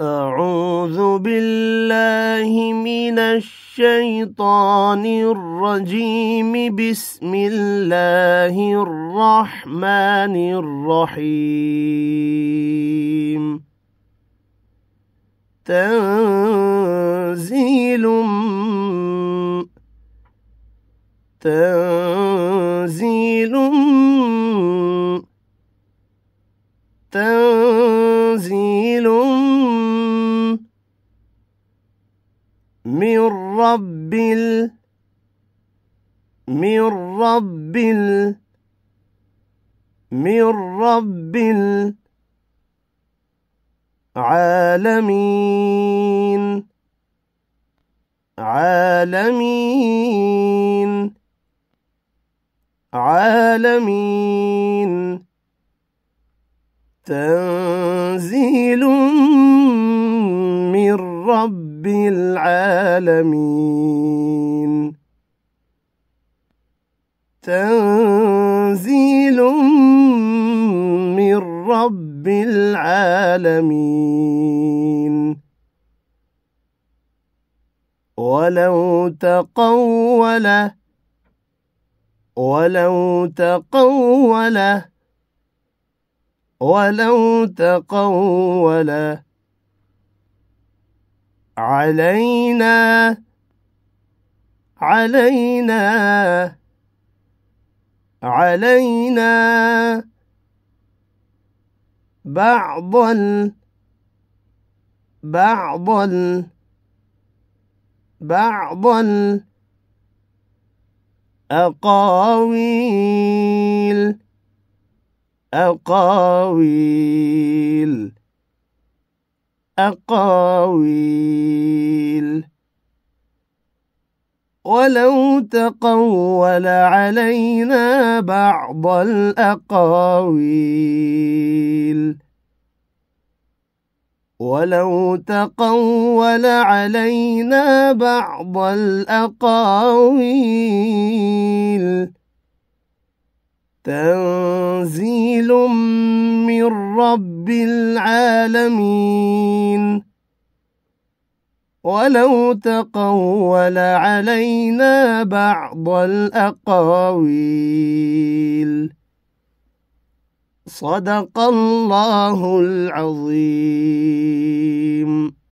أعوذ بالله من الشيطان الرجيم بسم الله الرحمن الرحيم تنزيل تنزيل تنزيل من رب ال من رب ال من رب العالمين عالمين عالمين تنزيل رب العالمين تنزيل من رب العالمين ولو تقول ولو تقول ولو تقول علينا علينا علينا بعض ال بعض ال بعض الأقاويل أقاويل أقاويل ولو تقول علينا بعض الأقاويل ولو تقول علينا بعض الأقاويل تنزيل من رب العالمين ولو تقول علينا بعض الأقاويل صدق الله العظيم